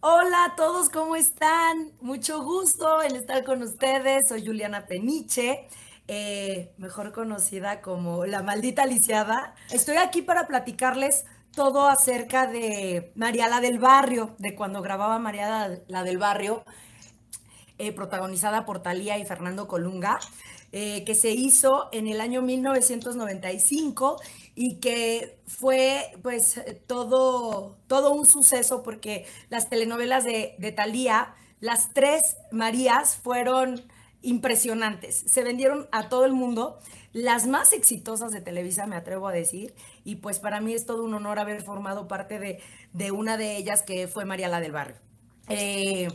Hola a todos, ¿cómo están? Mucho gusto en estar con ustedes. Soy Juliana Peniche, eh, mejor conocida como la maldita lisiada. Estoy aquí para platicarles todo acerca de Mariala del Barrio, de cuando grababa Mariala la del Barrio eh, protagonizada por Talía y Fernando Colunga, eh, que se hizo en el año 1995 y que fue pues todo, todo un suceso porque las telenovelas de, de Talía, las tres Marías fueron impresionantes, se vendieron a todo el mundo, las más exitosas de Televisa, me atrevo a decir, y pues para mí es todo un honor haber formado parte de, una de ellas que fue María la del Barrio. Este, eh,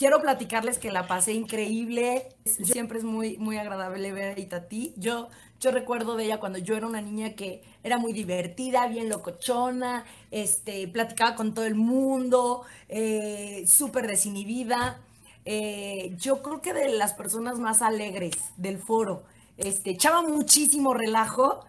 quiero platicarles que la pasé increíble. Siempre es muy, muy agradable ver a ti. Yo, yo recuerdo de ella cuando yo era una niña que era muy divertida, bien locochona, este, platicaba con todo el mundo, eh, súper desinhibida. Eh, yo creo que de las personas más alegres del foro. Este, echaba muchísimo relajo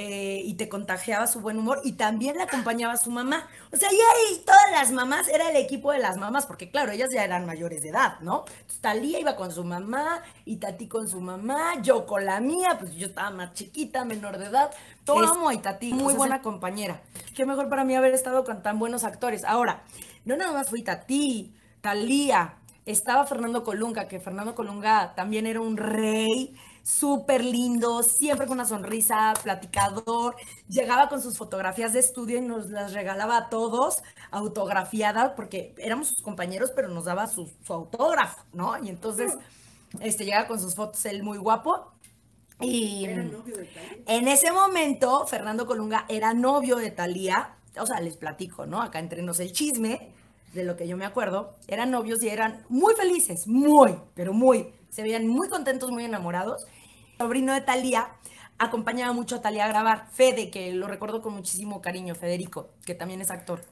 eh, y te contagiaba su buen humor y también la acompañaba su mamá. O sea, y ahí todas las mamás, era el equipo de las mamás, porque claro, ellas ya eran mayores de edad, ¿no? Talía iba con su mamá y Tati con su mamá, yo con la mía, pues yo estaba más chiquita, menor de edad. Todo amo a Tati, muy buena compañera. Qué mejor para mí haber estado con tan buenos actores. Ahora, no nada más fui Tati, Talía, estaba Fernando Colunga, que Fernando Colunga también era un rey súper lindo, siempre con una sonrisa, platicador. Llegaba con sus fotografías de estudio y nos las regalaba a todos, autografiadas, porque éramos sus compañeros, pero nos daba su, autógrafo, ¿no? Y entonces, mm. este, llega con sus fotos, él muy guapo. Y en ese momento, Fernando Colunga era novio de Talía, o sea, les platico, ¿no? Acá entre el chisme de lo que yo me acuerdo, eran novios y eran muy felices, muy, pero muy. Se veían muy contentos, muy enamorados. El sobrino de Talía acompañaba mucho a Talía a grabar. Fede, que lo recuerdo con muchísimo cariño, Federico, que también es actor.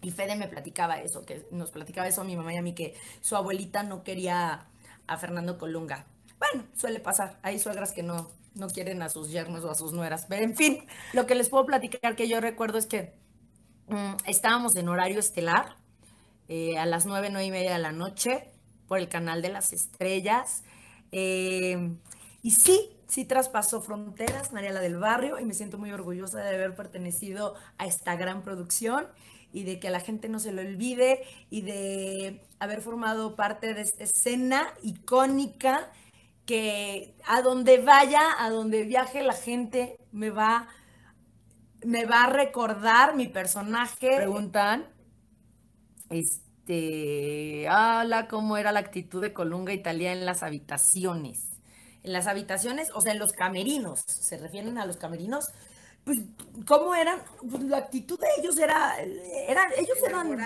Y Fede me platicaba eso, que nos platicaba eso a mi mamá y a mí, que su abuelita no quería a Fernando Colunga. Bueno, suele pasar. Hay suegras que no, no quieren a sus yernos o a sus nueras. Pero en fin, lo que les puedo platicar que yo recuerdo es que mm, estábamos en horario estelar eh, a las nueve, nueve y media de la noche por el canal de las estrellas. Eh, y sí, sí traspasó fronteras, Mariela del Barrio, y me siento muy orgullosa de haber pertenecido a esta gran producción y de que a la gente no se lo olvide y de haber formado parte de esta escena icónica que a donde vaya, a donde viaje la gente me va me va a recordar mi personaje. Preguntan este, ala, cómo era la actitud de Colunga Italia en las habitaciones. En las habitaciones, o sea, en los camerinos, se refieren a los camerinos, pues, ¿cómo eran? Pues, la actitud de ellos era, eran, ellos eran,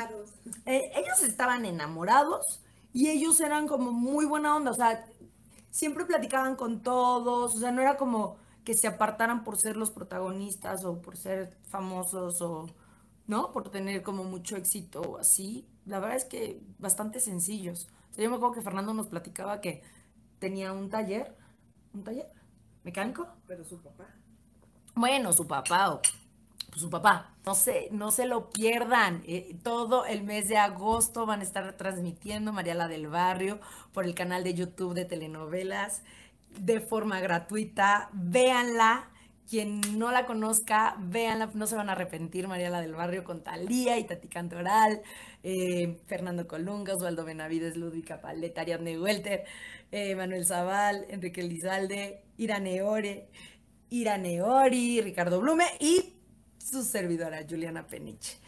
eh, ellos estaban enamorados y ellos eran como muy buena onda, o sea, siempre platicaban con todos, o sea, no era como que se apartaran por ser los protagonistas o por ser famosos o ¿no? Por tener como mucho éxito o así. La verdad es que bastante sencillos. yo me acuerdo que Fernando nos platicaba que tenía un taller, un taller mecánico. Pero su papá. Bueno, su papá o pues, su papá. No se, no se lo pierdan. Eh, todo el mes de agosto van a estar transmitiendo Mariala del Barrio por el canal de YouTube de telenovelas de forma gratuita. Véanla quien no la conozca, véanla, no se van a arrepentir, Mariela del Barrio con Talía y Tati Cantoral, eh, Fernando Colunga, Osvaldo Benavides, Ludwig Paleta, Ariadne Welter, eh, Manuel Zaval, Enrique Lizalde, Ira Neori, Ricardo Blume y su servidora Juliana Peniche.